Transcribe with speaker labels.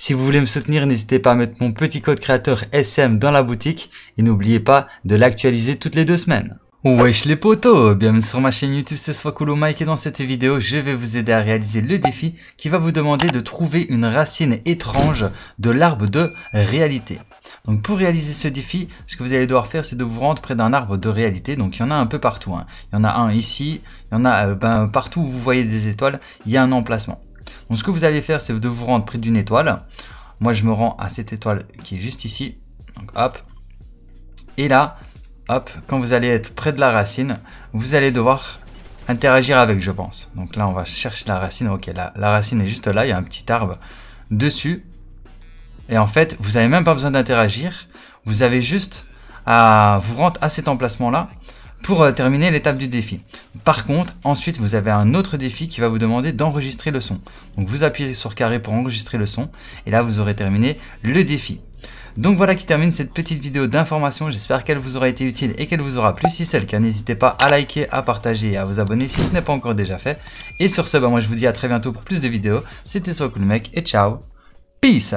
Speaker 1: Si vous voulez me soutenir, n'hésitez pas à mettre mon petit code créateur SM dans la boutique et n'oubliez pas de l'actualiser toutes les deux semaines. Wesh les potos Bienvenue sur ma chaîne YouTube, c'est cool Mike et dans cette vidéo, je vais vous aider à réaliser le défi qui va vous demander de trouver une racine étrange de l'arbre de réalité. Donc pour réaliser ce défi, ce que vous allez devoir faire, c'est de vous rendre près d'un arbre de réalité. Donc il y en a un peu partout. Hein. Il y en a un ici, il y en a euh, ben, partout où vous voyez des étoiles, il y a un emplacement. Donc ce que vous allez faire, c'est de vous rendre près d'une étoile. Moi, je me rends à cette étoile qui est juste ici. hop. Et là, hop, quand vous allez être près de la racine, vous allez devoir interagir avec, je pense. Donc là, on va chercher la racine. Ok, la, la racine est juste là, il y a un petit arbre dessus. Et en fait, vous n'avez même pas besoin d'interagir. Vous avez juste à vous rendre à cet emplacement-là pour euh, terminer l'étape du défi. Par contre, ensuite, vous avez un autre défi qui va vous demander d'enregistrer le son. Donc vous appuyez sur carré pour enregistrer le son, et là vous aurez terminé le défi. Donc voilà qui termine cette petite vidéo d'information, j'espère qu'elle vous aura été utile et qu'elle vous aura plu. Si c'est le cas, n'hésitez pas à liker, à partager et à vous abonner si ce n'est pas encore déjà fait. Et sur ce, bah moi je vous dis à très bientôt pour plus de vidéos. C'était mec et ciao, peace